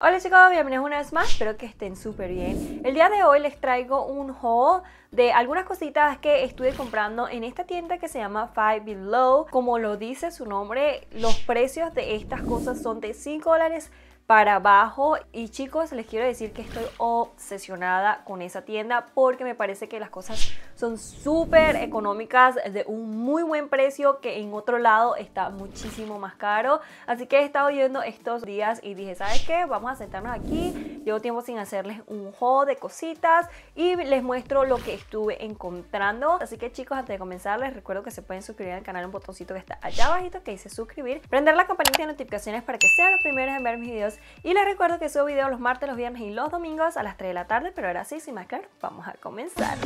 Hola chicos, bienvenidos una vez más, espero que estén súper bien. El día de hoy les traigo un haul de algunas cositas que estuve comprando en esta tienda que se llama Five Below. Como lo dice su nombre, los precios de estas cosas son de 5 dólares para abajo. Y chicos, les quiero decir que estoy obsesionada con esa tienda porque me parece que las cosas son súper económicas, de un muy buen precio que en otro lado está muchísimo más caro. Así que he estado yendo estos días y dije, ¿sabes qué? Vamos a sentarnos aquí Llevo tiempo sin hacerles un juego de cositas y les muestro lo que estuve encontrando. Así que chicos, antes de comenzar les recuerdo que se pueden suscribir al canal un botoncito que está allá abajito que dice suscribir. Prender la campanita de notificaciones para que sean los primeros en ver mis videos. Y les recuerdo que subo videos los martes, los viernes y los domingos a las 3 de la tarde. Pero ahora sí, sin más claro, vamos a comenzar.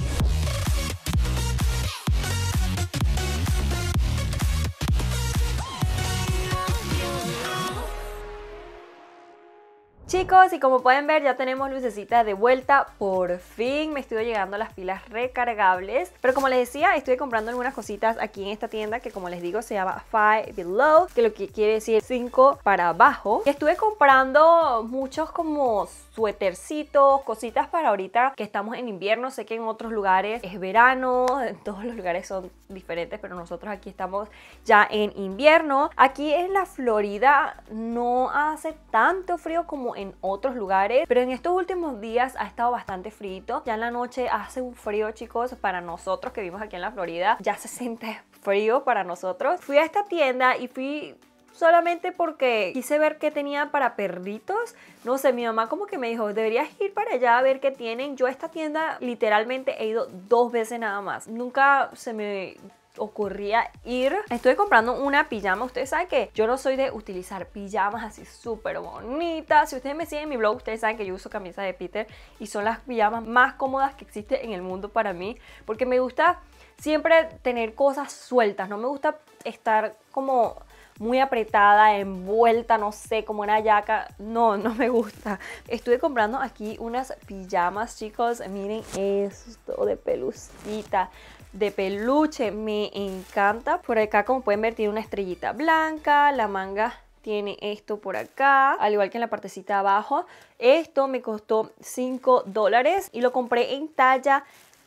Chicos, y como pueden ver ya tenemos lucecita de vuelta, por fin me estuve llegando las pilas recargables, pero como les decía, estuve comprando algunas cositas aquí en esta tienda que como les digo se llama Five Below, que lo que quiere decir 5 para abajo, estuve comprando muchos como suétercitos, cositas para ahorita que estamos en invierno, sé que en otros lugares es verano, en todos los lugares son diferentes, pero nosotros aquí estamos ya en invierno, aquí en la Florida no hace tanto frío como en en otros lugares, pero en estos últimos días ha estado bastante frito. Ya en la noche hace un frío, chicos, para nosotros que vivimos aquí en la Florida, ya se siente frío para nosotros. Fui a esta tienda y fui solamente porque quise ver qué tenía para perritos. No sé, mi mamá como que me dijo, deberías ir para allá a ver qué tienen. Yo a esta tienda literalmente he ido dos veces nada más. Nunca se me ocurría ir. Estuve comprando una pijama. Ustedes saben que yo no soy de utilizar pijamas así súper bonitas. Si ustedes me siguen en mi blog, ustedes saben que yo uso camisa de Peter y son las pijamas más cómodas que existen en el mundo para mí. Porque me gusta siempre tener cosas sueltas. No me gusta estar como muy apretada, envuelta, no sé, como una yaca. No, no me gusta. Estuve comprando aquí unas pijamas, chicos. Miren esto de pelucita de peluche, me encanta. Por acá como pueden ver tiene una estrellita blanca, la manga tiene esto por acá, al igual que en la partecita abajo. Esto me costó 5 dólares y lo compré en talla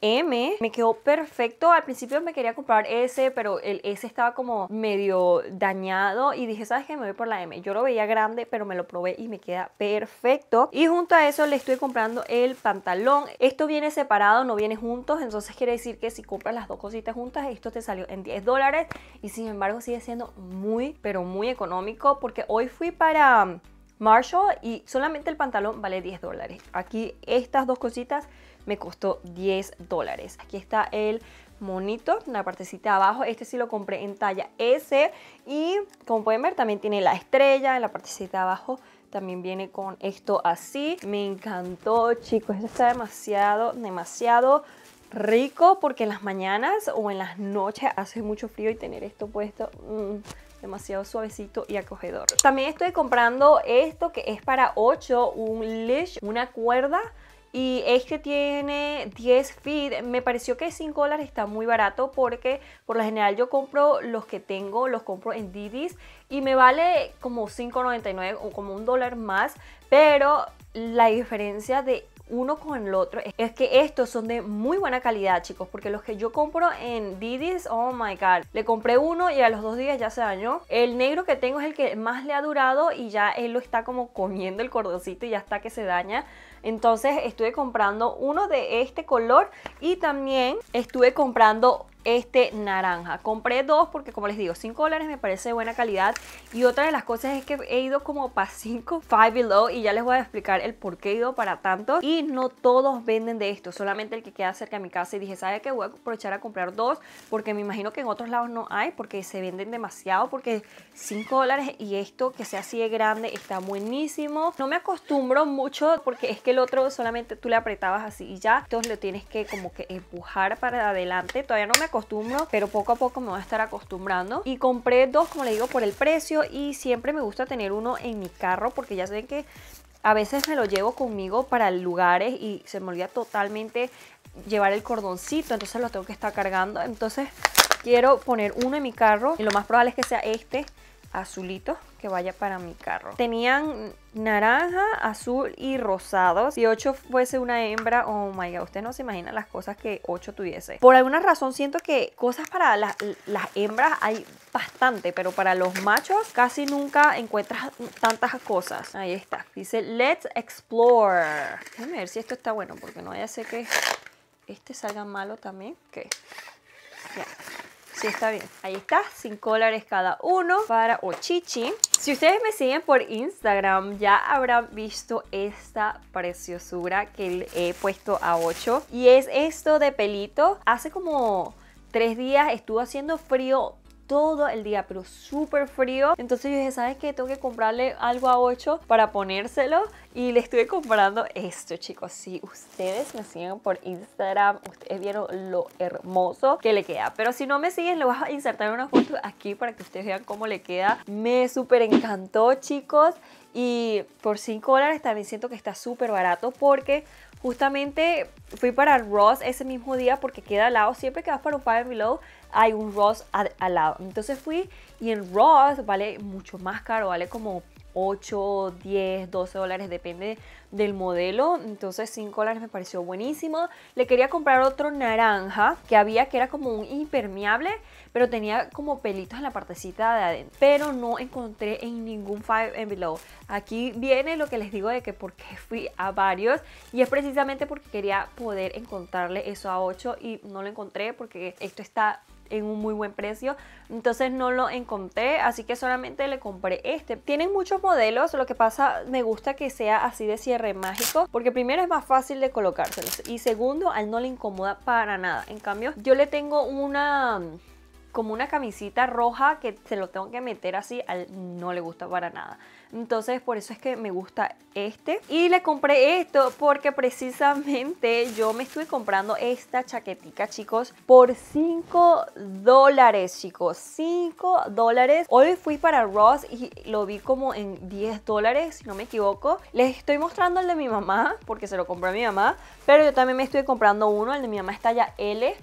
M. Me quedó perfecto. Al principio me quería comprar ese, pero el S estaba como medio dañado. Y dije, ¿sabes qué? Me voy por la M. Yo lo veía grande, pero me lo probé y me queda perfecto. Y junto a eso le estoy comprando el pantalón. Esto viene separado, no viene juntos. Entonces quiere decir que si compras las dos cositas juntas, esto te salió en 10 dólares. Y sin embargo sigue siendo muy, pero muy económico. Porque hoy fui para... Um, Marshall y solamente el pantalón vale 10 dólares. Aquí estas dos cositas me costó 10 dólares. Aquí está el monito, la partecita de abajo. Este sí lo compré en talla S y como pueden ver también tiene la estrella en la partecita de abajo. También viene con esto así. Me encantó, chicos. Esto está demasiado, demasiado rico porque en las mañanas o en las noches hace mucho frío y tener esto puesto... Mm, demasiado suavecito y acogedor. También estoy comprando esto que es para 8, un leash, una cuerda y este tiene 10 feed Me pareció que 5 dólares está muy barato porque por lo general yo compro los que tengo, los compro en Didis y me vale como 5.99 o como un dólar más. Pero la diferencia de uno con el otro. Es que estos son de muy buena calidad, chicos, porque los que yo compro en Didis, oh my god, le compré uno y a los dos días ya se dañó. El negro que tengo es el que más le ha durado y ya él lo está como comiendo el cordoncito y ya está que se daña. Entonces estuve comprando uno de este color y también estuve comprando este naranja. Compré dos porque como les digo, 5 dólares me parece de buena calidad. Y otra de las cosas es que he ido como para 5, 5 below y ya les voy a explicar el por qué he ido para tantos. Y no todos venden de esto, solamente el que queda cerca de mi casa. Y dije, ¿sabe qué? Voy a aprovechar a comprar dos porque me imagino que en otros lados no hay porque se venden demasiado porque 5 dólares y esto que sea así de grande está buenísimo. No me acostumbro mucho porque es que el otro solamente tú le apretabas así y ya. Entonces lo tienes que como que empujar para adelante. Todavía no me acostumbro, pero poco a poco me voy a estar acostumbrando. Y compré dos, como le digo, por el precio y siempre me gusta tener uno en mi carro porque ya saben que a veces me lo llevo conmigo para lugares y se me olvida totalmente llevar el cordoncito, entonces lo tengo que estar cargando. Entonces quiero poner uno en mi carro y lo más probable es que sea este azulito vaya para mi carro. Tenían naranja, azul y rosados Si 8 fuese una hembra, oh my god, usted no se imagina las cosas que 8 tuviese. Por alguna razón siento que cosas para las, hembras hay bastante, pero para los machos casi nunca encuentras tantas cosas. Ahí está, dice let's explore. ver si esto está bueno, porque no vaya a ser que este salga malo también. qué está bien. Ahí está, 5 dólares cada uno para Ochichi. Si ustedes me siguen por Instagram, ya habrán visto esta preciosura que le he puesto a 8. Y es esto de pelito. Hace como 3 días estuvo haciendo frío todo el día, pero súper frío. Entonces yo dije, ¿sabes qué? Tengo que comprarle algo a 8 para ponérselo. Y le estuve comprando esto, chicos. Si ustedes me siguen por Instagram, ustedes vieron lo hermoso que le queda. Pero si no me siguen, lo voy a insertar una foto aquí para que ustedes vean cómo le queda. Me súper encantó, chicos. Y por 5 dólares también siento que está súper barato porque justamente fui para Ross ese mismo día porque queda al lado. Siempre que vas para un Five Below hay un Ross al, lado. Entonces fui y en Ross vale mucho más caro, vale como 8, 10, 12 dólares, depende del modelo. Entonces 5 dólares me pareció buenísimo. Le quería comprar otro naranja que había que era como un impermeable, pero tenía como pelitos en la partecita de adentro. Pero no encontré en ningún Five and Below. Aquí viene lo que les digo de que porque fui a varios y es precisamente porque quería poder encontrarle eso a 8 y no lo encontré porque esto está en un muy buen precio. Entonces no lo encontré, así que solamente le compré este. Tienen muchos modelos, lo que pasa me gusta que sea así de cierre mágico, porque primero es más fácil de colocárselos y segundo, al no le incomoda para nada. En cambio, yo le tengo una como una camisita roja que se lo tengo que meter así, al no le gusta para nada. Entonces por eso es que me gusta este. Y le compré esto porque precisamente yo me estuve comprando esta chaquetica, chicos, por 5 dólares, chicos. 5 dólares. Hoy fui para Ross y lo vi como en 10 dólares, si no me equivoco. Les estoy mostrando el de mi mamá porque se lo compré a mi mamá, pero yo también me estuve comprando uno, el de mi mamá es talla L.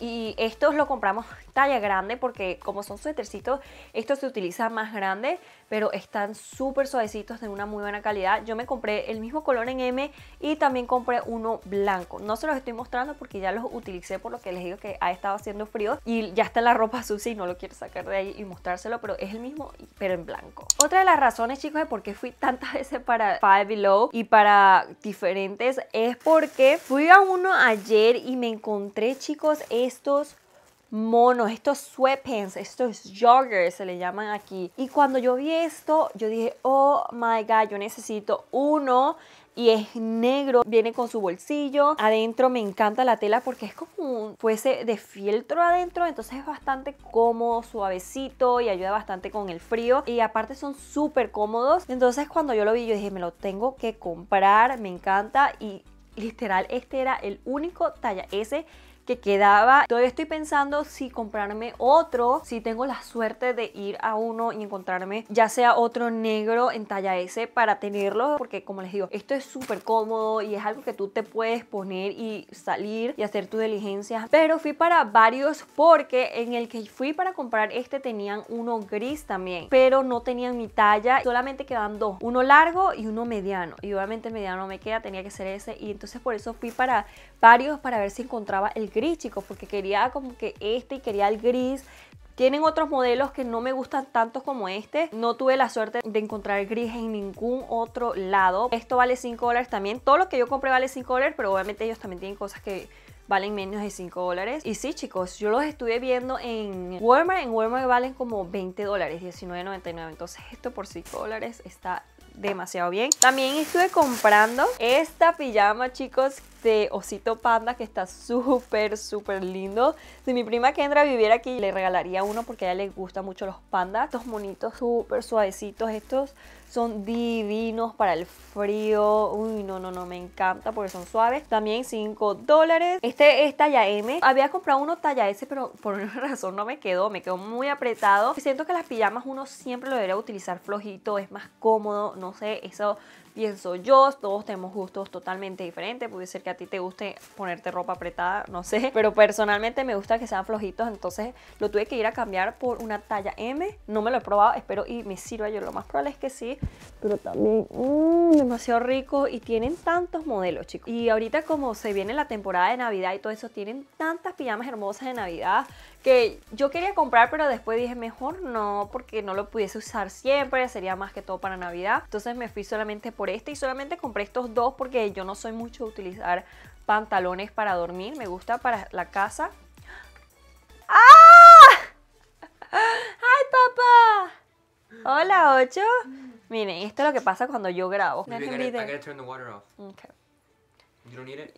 Y estos lo compramos talla grande porque como son suétercitos, estos se utiliza más grande, pero están súper suavecitos de una muy buena calidad. Yo me compré el mismo color en M y también compré uno blanco. No se los estoy mostrando porque ya los utilicé por lo que les digo que ha estado haciendo frío y ya está la ropa sucia y no lo quiero sacar de ahí y mostrárselo, pero es el mismo pero en blanco. Otra de las razones chicos de por qué fui tantas veces para Five Below y para diferentes es porque fui a uno ayer y me encontré chicos estos monos, estos sweatpants, estos joggers se le llaman aquí. Y cuando yo vi esto, yo dije, oh my god, yo necesito uno. Y es negro, viene con su bolsillo. Adentro me encanta la tela porque es como un fuese de fieltro adentro. Entonces es bastante cómodo, suavecito y ayuda bastante con el frío. Y aparte son súper cómodos. Entonces cuando yo lo vi, yo dije, me lo tengo que comprar. Me encanta. Y literal, este era el único talla S que quedaba. Todavía estoy pensando si comprarme otro, si tengo la suerte de ir a uno y encontrarme ya sea otro negro en talla S para tenerlo, porque como les digo, esto es súper cómodo y es algo que tú te puedes poner y salir y hacer tu diligencia. Pero fui para varios porque en el que fui para comprar este tenían uno gris también, pero no tenían mi talla, solamente quedan dos, uno largo y uno mediano. Y obviamente mediano no me queda, tenía que ser ese y entonces por eso fui para varios para ver si encontraba el gris gris, chicos, porque quería como que este y quería el gris. Tienen otros modelos que no me gustan tanto como este. No tuve la suerte de encontrar gris en ningún otro lado. Esto vale 5 dólares también. Todo lo que yo compré vale 5 dólares, pero obviamente ellos también tienen cosas que valen menos de 5 dólares. Y sí, chicos, yo los estuve viendo en Walmart. En Walmart valen como 20 dólares, 19.99. Entonces esto por 5 dólares está demasiado bien. También estuve comprando esta pijama, chicos, este osito panda que está súper, súper lindo. Si mi prima Kendra viviera aquí, le regalaría uno porque a ella le gustan mucho los pandas. Estos monitos súper suavecitos, estos son divinos para el frío. Uy, no, no, no, me encanta porque son suaves. También 5 dólares. Este es talla M. Había comprado uno talla S, pero por una razón no me quedó. Me quedó muy apretado. Siento que las pijamas uno siempre lo debería utilizar flojito. Es más cómodo, no sé, eso pienso yo, todos tenemos gustos totalmente diferentes, puede ser que a ti te guste ponerte ropa apretada, no sé, pero personalmente me gusta que sean flojitos, entonces lo tuve que ir a cambiar por una talla M, no me lo he probado, espero y me sirva, yo lo más probable es que sí, pero también mm, demasiado rico y tienen tantos modelos, chicos. Y ahorita como se viene la temporada de Navidad y todo eso, tienen tantas pijamas hermosas de Navidad que yo quería comprar, pero después dije, mejor no, porque no lo pudiese usar siempre, sería más que todo para Navidad. Entonces me fui solamente por este y solamente compré estos dos porque yo no soy mucho de utilizar pantalones para dormir. Me gusta para la casa. ¡Ah! ¡Ay, papá! Hola, Ocho. Miren, esto es lo que pasa cuando yo grabo. You don't need it?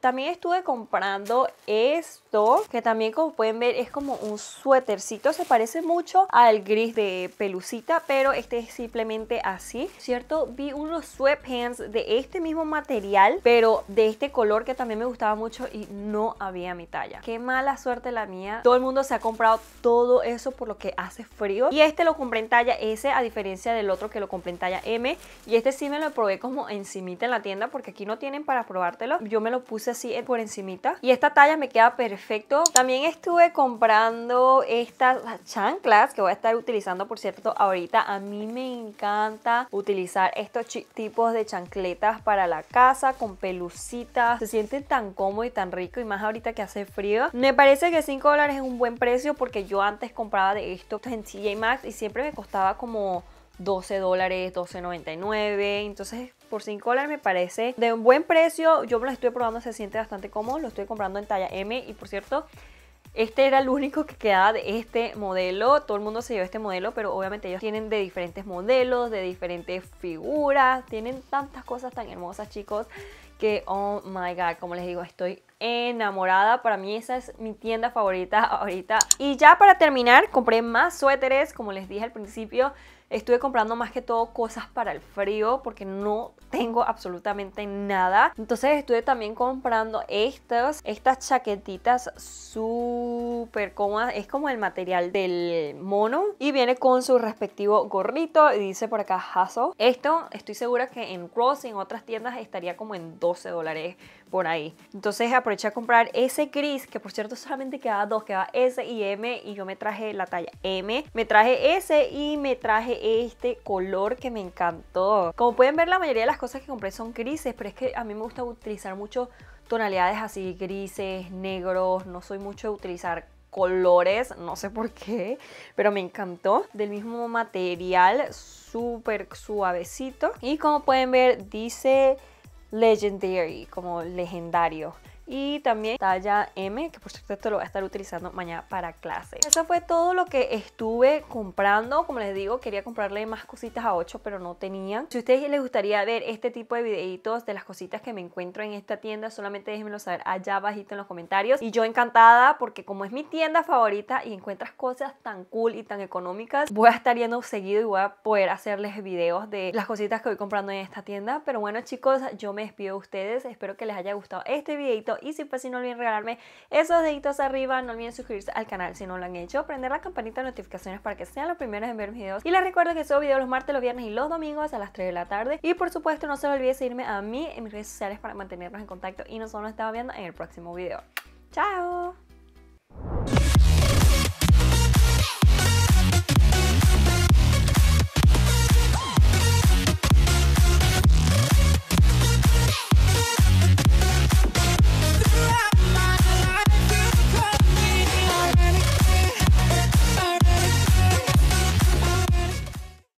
También estuve comprando esto, que también como pueden ver es como un suétercito. Se parece mucho al gris de pelucita, pero este es simplemente así. ¿Cierto? Vi unos sweatpants de este mismo material, pero de este color que también me gustaba mucho y no había mi talla. Qué mala suerte la mía. Todo el mundo se ha comprado todo eso por lo que hace frío. Y este lo compré en talla S, a diferencia del otro que lo compré en talla M. Y este sí me lo probé como encimita en la tienda, porque aquí no tienen para para probártelo. Yo me lo puse así eh, por encimita y esta talla me queda perfecto. También estuve comprando estas chanclas que voy a estar utilizando, por cierto, ahorita. A mí me encanta utilizar estos tipos de chancletas para la casa con pelucitas. Se sienten tan cómodo y tan rico y más ahorita que hace frío. Me parece que 5 dólares es un buen precio porque yo antes compraba de esto en TJ Max y siempre me costaba como 12 dólares, 12.99. Entonces por 5 dólares me parece de un buen precio. Yo lo estoy probando, se siente bastante cómodo. Lo estoy comprando en talla M y por cierto, este era el único que quedaba de este modelo. Todo el mundo se llevó este modelo, pero obviamente ellos tienen de diferentes modelos, de diferentes figuras. Tienen tantas cosas tan hermosas, chicos, que, oh my god, como les digo, estoy enamorada. Para mí esa es mi tienda favorita ahorita. Y ya para terminar, compré más suéteres, como les dije al principio. Estuve comprando más que todo cosas para el frío porque no tengo absolutamente nada. Entonces estuve también comprando estas, estas chaquetitas súper cómodas. Es como el material del mono y viene con su respectivo gorrito y dice por acá Hustle. Esto estoy segura que en Ross y en otras tiendas estaría como en 12 dólares por ahí. Entonces aproveché a comprar ese gris, que por cierto solamente queda dos, va S y M, y yo me traje la talla M, me traje ese y me traje este color que me encantó. Como pueden ver, la mayoría de las cosas que compré son grises, pero es que a mí me gusta utilizar mucho tonalidades así grises, negros, no soy mucho de utilizar colores, no sé por qué, pero me encantó. Del mismo material, súper suavecito. Y como pueden ver, dice legendary, como legendario y también talla M, que por cierto esto lo voy a estar utilizando mañana para clase. Eso fue todo lo que estuve comprando. Como les digo, quería comprarle más cositas a 8, pero no tenía. Si a ustedes les gustaría ver este tipo de videitos de las cositas que me encuentro en esta tienda, solamente déjenmelo saber allá abajito en los comentarios. Y yo encantada porque como es mi tienda favorita y encuentras cosas tan cool y tan económicas, voy a estar yendo seguido y voy a poder hacerles videos de las cositas que voy comprando en esta tienda. Pero bueno chicos, yo me despido de ustedes. Espero que les haya gustado este videito y si pues si no olviden regalarme esos deditos arriba, no olviden suscribirse al canal si no lo han hecho, prender la campanita de notificaciones para que sean los primeros en ver mis videos. Y les recuerdo que subo videos los martes, los viernes y los domingos a las 3 de la tarde. Y por supuesto no se olviden olvide seguirme a mí en mis redes sociales para mantenernos en contacto y nosotros nos estamos viendo en el próximo video. ¡Chao!